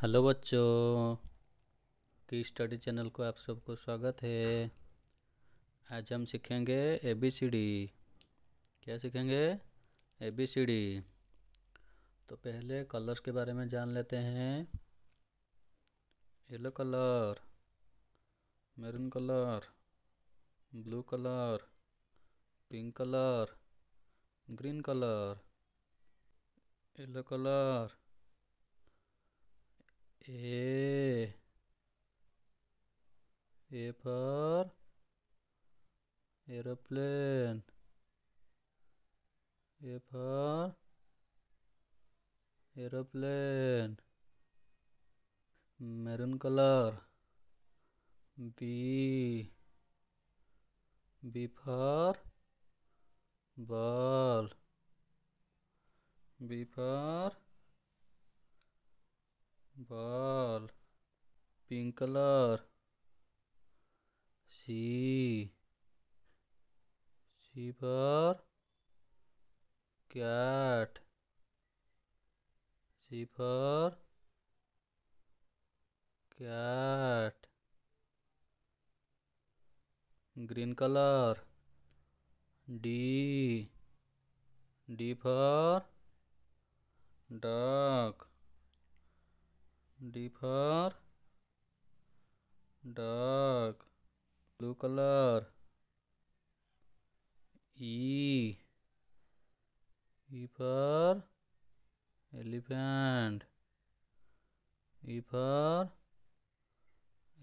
Hello बच्चों की study channel को आप सबको स्वागत है आज हम सीखेंगे ए बी सी डी क्या सीखेंगे ए बी सी डी तो पहले कलर्स के बारे में जान लेते हैं yellow colour maroon colour blue colour pink colour green colour yellow colour A A for aeroplane A for aeroplane maroon color B B for ball B for ball colour C C for cat C for cat green colour D D for duck D for duck blue color E E for elephant E for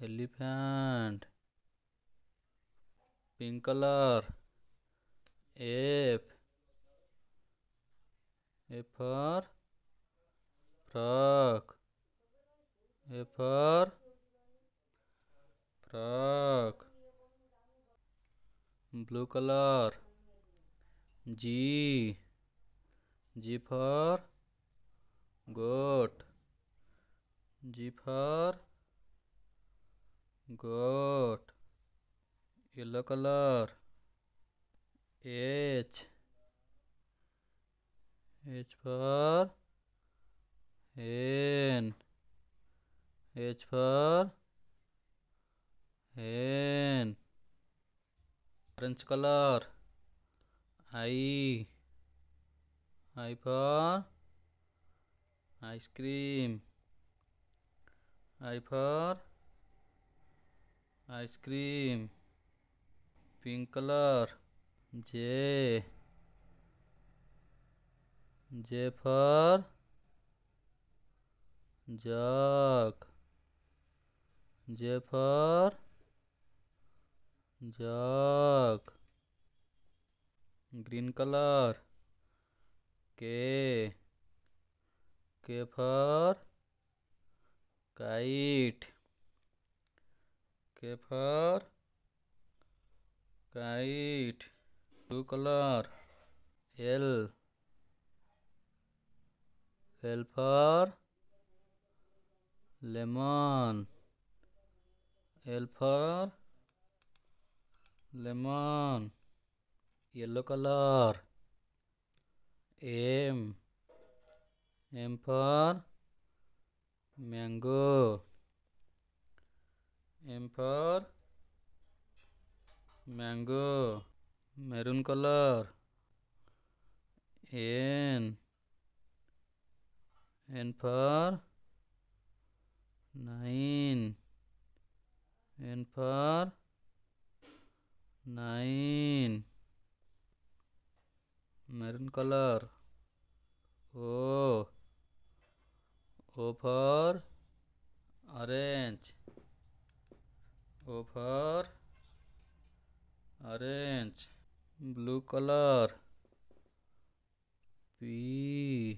elephant pink color F F for frog A for frog. Blue color. G. G for goat. G for goat. Yellow color. H. H for hen. H for hen. Orange color. I. I for ice cream. I for ice cream. Pink color. J. J for jug. J for jug green colour K K for kite K for kite blue colour L L lemon L for lemon yellow colour M M for mango M for mango maroon colour N N for nine and for 9 maroon color o o for orange o for orange blue color p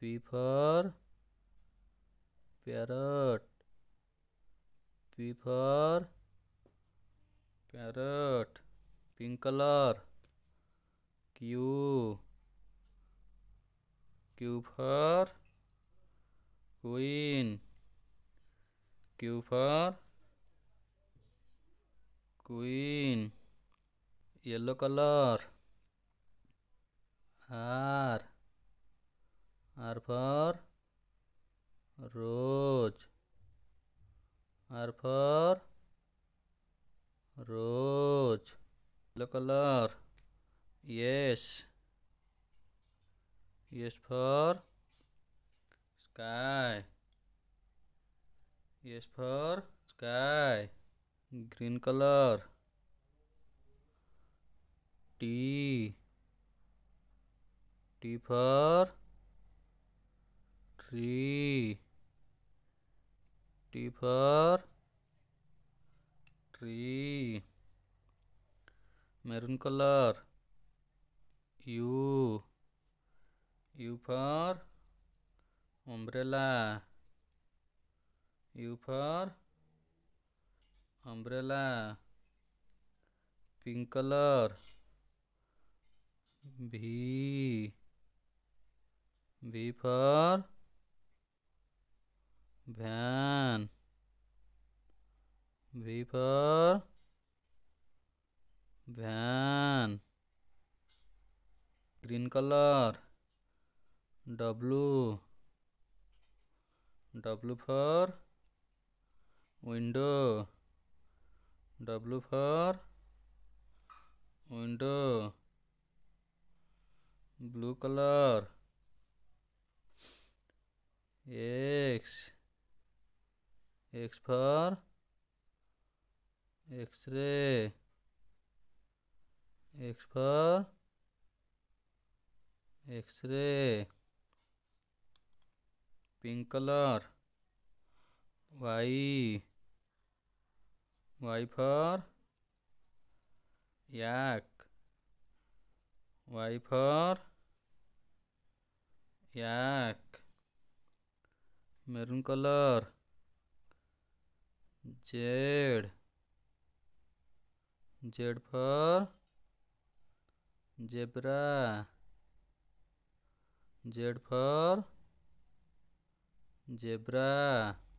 p for parrot P for parrot pink colour Q Q for queen Q for queen yellow colour R R for rose are for rose yellow color yes yes for sky yes for sky green color T T for tree T for tree maroon colour U U for umbrella U for umbrella pink colour V V for van v for van green color w w for window w for window blue color x X for X ray X for X ray pink colour Y Y for yak Y for yak maroon colour Z Z for zebra Z for zebra